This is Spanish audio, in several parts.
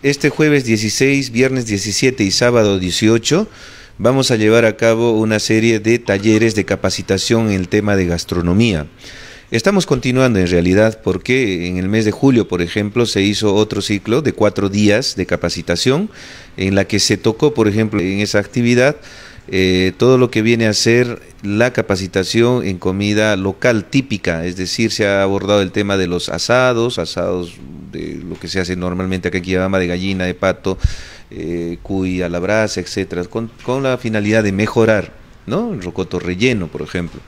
Este jueves 16, viernes 17 y sábado 18 vamos a llevar a cabo una serie de talleres de capacitación en el tema de gastronomía. Estamos continuando en realidad porque en el mes de julio, por ejemplo, se hizo otro ciclo de cuatro días de capacitación en la que se tocó, por ejemplo, en esa actividad eh, todo lo que viene a ser la capacitación en comida local típica, es decir, se ha abordado el tema de los asados, asados de lo que se hace normalmente aquí en de gallina, de pato, cuya eh, cuy a la etcétera, con, con la finalidad de mejorar el rocoto relleno, por ejemplo.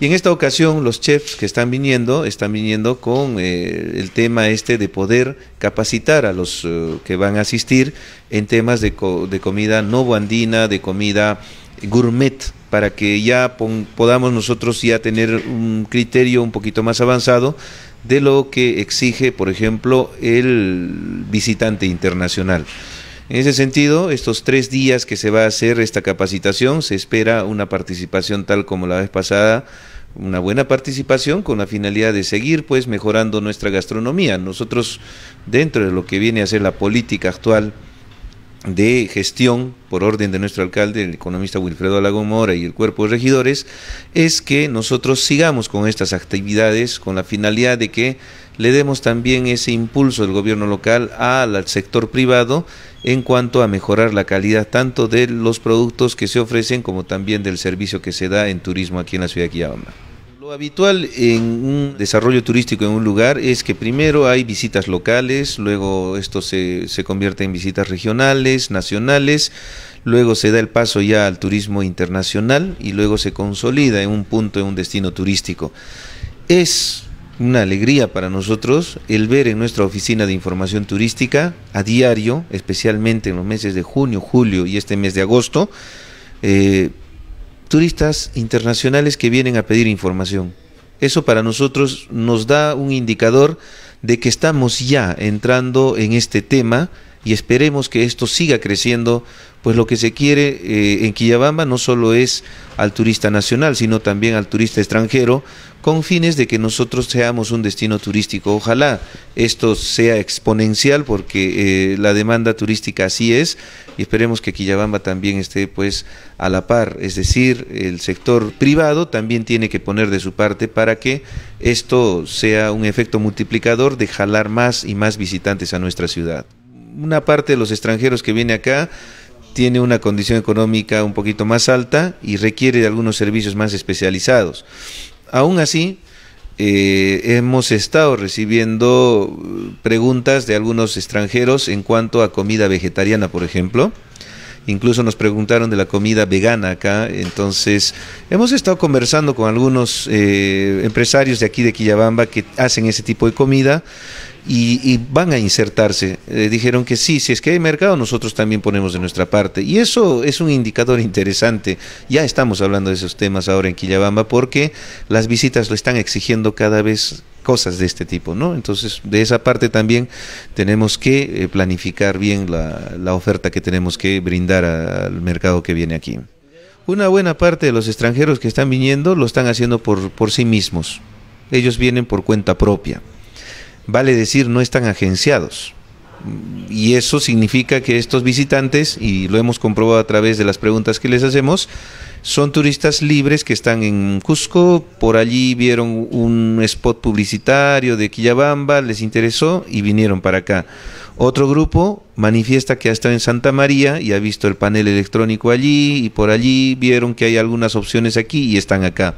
Y en esta ocasión los chefs que están viniendo están viniendo con eh, el tema este de poder capacitar a los eh, que van a asistir en temas de, de comida no andina, de comida gourmet, para que ya podamos nosotros ya tener un criterio un poquito más avanzado de lo que exige, por ejemplo, el visitante internacional. En ese sentido, estos tres días que se va a hacer esta capacitación, se espera una participación tal como la vez pasada, una buena participación con la finalidad de seguir pues mejorando nuestra gastronomía. Nosotros, dentro de lo que viene a ser la política actual, de gestión por orden de nuestro alcalde, el economista Wilfredo Alagón Mora y el cuerpo de regidores, es que nosotros sigamos con estas actividades con la finalidad de que le demos también ese impulso del gobierno local al sector privado en cuanto a mejorar la calidad tanto de los productos que se ofrecen como también del servicio que se da en turismo aquí en la ciudad de Quillabamba. Lo habitual en un desarrollo turístico en un lugar es que primero hay visitas locales, luego esto se, convierte en visitas regionales, nacionales, luego se da el paso ya al turismo internacional y luego se consolida en un punto, en un destino turístico. Es una alegría para nosotros el ver en nuestra oficina de información turística a diario, especialmente en los meses de junio, julio y este mes de agosto, eh, turistas internacionales que vienen a pedir información. Eso para nosotros nos da un indicador de que estamos ya entrando en este tema y esperemos que esto siga creciendo, pues lo que se quiere eh, en Quillabamba no solo es al turista nacional, sino también al turista extranjero, con fines de que nosotros seamos un destino turístico. Ojalá esto sea exponencial porque eh, la demanda turística así es y esperemos que Quillabamba también esté pues a la par, es decir, el sector privado también tiene que poner de su parte para que esto sea un efecto multiplicador de jalar más y más visitantes a nuestra ciudad una parte de los extranjeros que viene acá tiene una condición económica un poquito más alta y requiere de algunos servicios más especializados. Aún así, eh, hemos estado recibiendo eh, preguntas de algunos extranjeros en cuanto a comida vegetariana, por ejemplo Incluso nos preguntaron de la comida vegana acá. Entonces, hemos estado conversando con algunos eh, empresarios de aquí de Quillabamba que hacen ese tipo de comida. Y, van a insertarse. Eh, dijeron que sí, si es que hay mercado, nosotros también ponemos de nuestra parte. Y eso es un indicador interesante. Ya estamos hablando de esos temas ahora en Quillabamba porque las visitas lo están exigiendo cada vez cosas de este tipo, ¿no? Entonces, de esa parte también tenemos que eh, planificar bien la, oferta que tenemos que brindar al mercado que viene aquí. Una buena parte de los extranjeros que están viniendo lo están haciendo por, por sí mismos. Ellos vienen por cuenta propia. Vale decir, no están agenciados. Y eso significa que estos visitantes, y lo hemos comprobado a través de las preguntas que les hacemos, son turistas libres que están en Cusco, por allí vieron un spot publicitario de Quillabamba, les interesó y vinieron para acá. Otro grupo manifiesta que ha estado en Santa María y ha visto el panel electrónico allí y por allí vieron que hay algunas opciones aquí y están acá.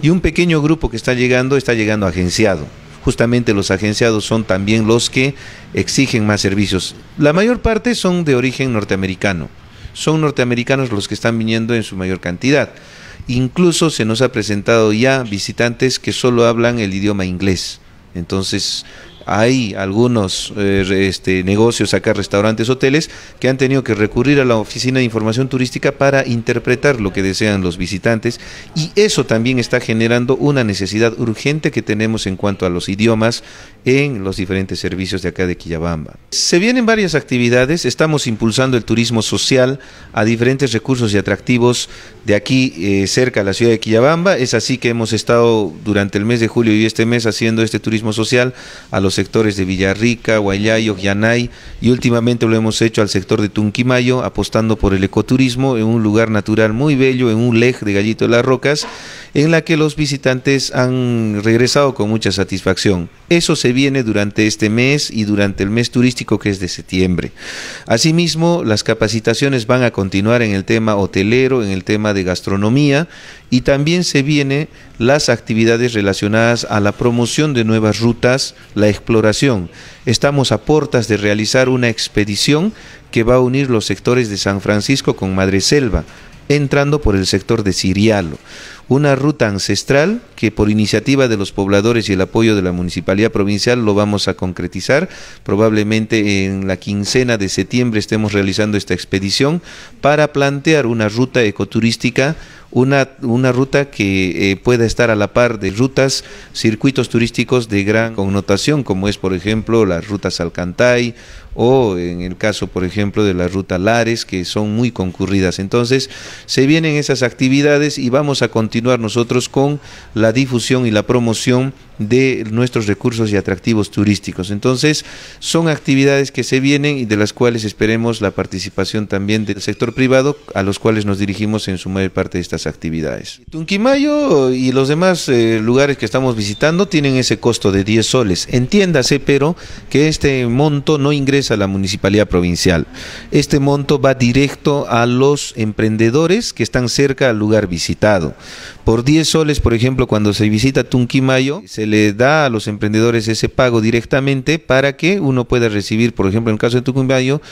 Y un pequeño grupo que está llegando está llegando agenciado justamente los agenciados son también los que exigen más servicios. La mayor parte son de origen norteamericano son norteamericanos los que están viniendo en su mayor cantidad. Incluso se nos ha presentado ya visitantes que solo hablan el idioma inglés. Entonces, hay algunos eh, este, negocios acá, restaurantes, hoteles, que han tenido que recurrir a la Oficina de Información Turística para interpretar lo que desean los visitantes y eso también está generando una necesidad urgente que tenemos en cuanto a los idiomas en los diferentes servicios de acá de Quillabamba. Se vienen varias actividades, estamos impulsando el turismo social a diferentes recursos y atractivos de aquí eh, cerca a la ciudad de Quillabamba, es así que hemos estado durante el mes de julio y este mes haciendo este turismo social a los sectores de Villarrica, Guayayo, Yanay y últimamente lo hemos hecho al sector de Tunquimayo apostando por el ecoturismo en un lugar natural muy bello, en un lej de Gallito de las Rocas en la que los visitantes han regresado con mucha satisfacción. Eso se viene durante este mes y durante el mes turístico que es de septiembre. Asimismo, las capacitaciones van a continuar en el tema hotelero, en el tema de gastronomía y también se vienen las actividades relacionadas a la promoción de nuevas rutas, la exploración. Estamos a puertas de realizar una expedición que va a unir los sectores de San Francisco con Madre Selva, entrando por el sector de Sirialo una ruta ancestral que por iniciativa de los pobladores y el apoyo de la Municipalidad Provincial lo vamos a concretizar. Probablemente en la quincena de septiembre estemos realizando esta expedición para plantear una ruta ecoturística una, una, ruta que eh, pueda estar a la par de rutas, circuitos turísticos de gran connotación, como es por ejemplo las rutas Alcantay o en el caso por ejemplo de la ruta Lares, que son muy concurridas. Entonces se vienen esas actividades y vamos a continuar continuar nosotros con la difusión y la promoción de nuestros recursos y atractivos turísticos. Entonces, son actividades que se vienen y de las cuales esperemos la participación también del sector privado, a los cuales nos dirigimos en su mayor parte de estas actividades. Tunquimayo y los demás eh, lugares que estamos visitando tienen ese costo de 10 soles. Entiéndase, pero, que este monto no ingresa a la municipalidad provincial. Este monto va directo a los emprendedores que están cerca al lugar visitado. Por 10 soles, por ejemplo, cuando se visita Tunquimayo, se le da a los emprendedores ese pago directamente para que uno pueda recibir, por ejemplo, en el caso de Tunquimayo,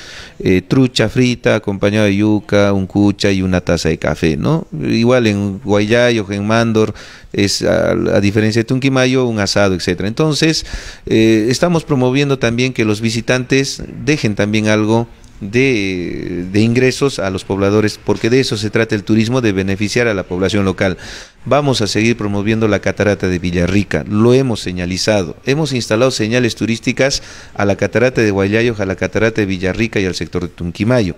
eh, trucha frita acompañada de yuca, un cucha y una taza de café, ¿no? Igual en Guayayo, en Mandor, es a, diferencia de Tunquimayo, un asado, etcétera. Entonces, eh, estamos promoviendo también que los visitantes dejen también algo de, ingresos a los pobladores, porque de eso se trata el turismo, de beneficiar a la población local. Vamos a seguir promoviendo la catarata de Villarrica, lo hemos señalizado. Hemos instalado señales turísticas a la catarata de Guayayo, a la catarata de Villarrica y al sector de Tunquimayo.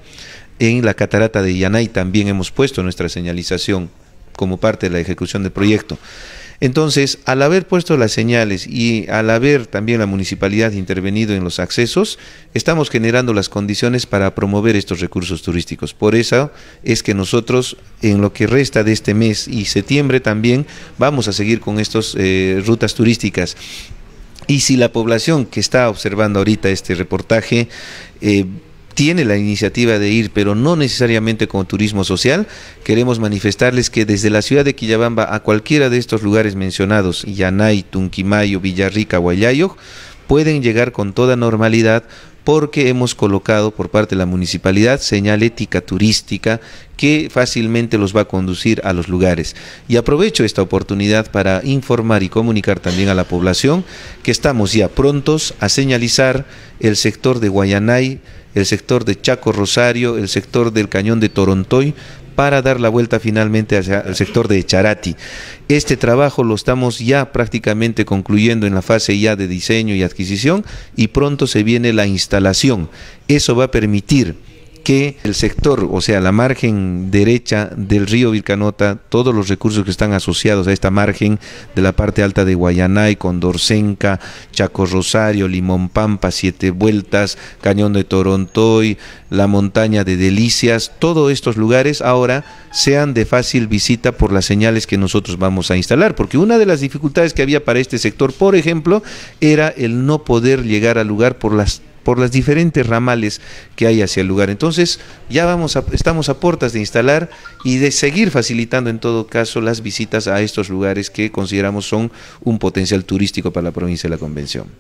En la catarata de Yanay también hemos puesto nuestra señalización como parte de la ejecución del proyecto. Entonces, al haber puesto las señales y al haber también la municipalidad intervenido en los accesos, estamos generando las condiciones para promover estos recursos turísticos. Por eso es que nosotros, en lo que resta de este mes y septiembre también, vamos a seguir con estas eh, rutas turísticas. Y si la población que está observando ahorita este reportaje eh, tiene la iniciativa de ir, pero no necesariamente con turismo social, queremos manifestarles que desde la ciudad de Quillabamba a cualquiera de estos lugares mencionados, Yanay, Tunquimayo, Villarrica, Guayayo pueden llegar con toda normalidad porque hemos colocado por parte de la municipalidad señalética turística que fácilmente los va a conducir a los lugares. Y aprovecho esta oportunidad para informar y comunicar también a la población que estamos ya prontos a señalizar el sector de Guayanay, el sector de Chaco Rosario, el sector del Cañón de Torontoy, para dar la vuelta finalmente hacia el sector de Charati. Este trabajo lo estamos ya prácticamente concluyendo en la fase ya de diseño y adquisición y pronto se viene la instalación. Eso va a permitir que el sector, o sea, la margen derecha del río Vilcanota, todos los recursos que están asociados a esta margen de la parte alta de Guayanay, Condorcenca, Chaco Rosario, Limón Pampa, Siete Vueltas, Cañón de Torontoy, la montaña de Delicias, todos estos lugares ahora sean de fácil visita por las señales que nosotros vamos a instalar, porque una de las dificultades que había para este sector, por ejemplo, era el no poder llegar al lugar por las por las diferentes ramales que hay hacia el lugar. Entonces, ya vamos estamos a puertas de instalar y de seguir facilitando en todo caso las visitas a estos lugares que consideramos son un potencial turístico para la provincia de la Convención.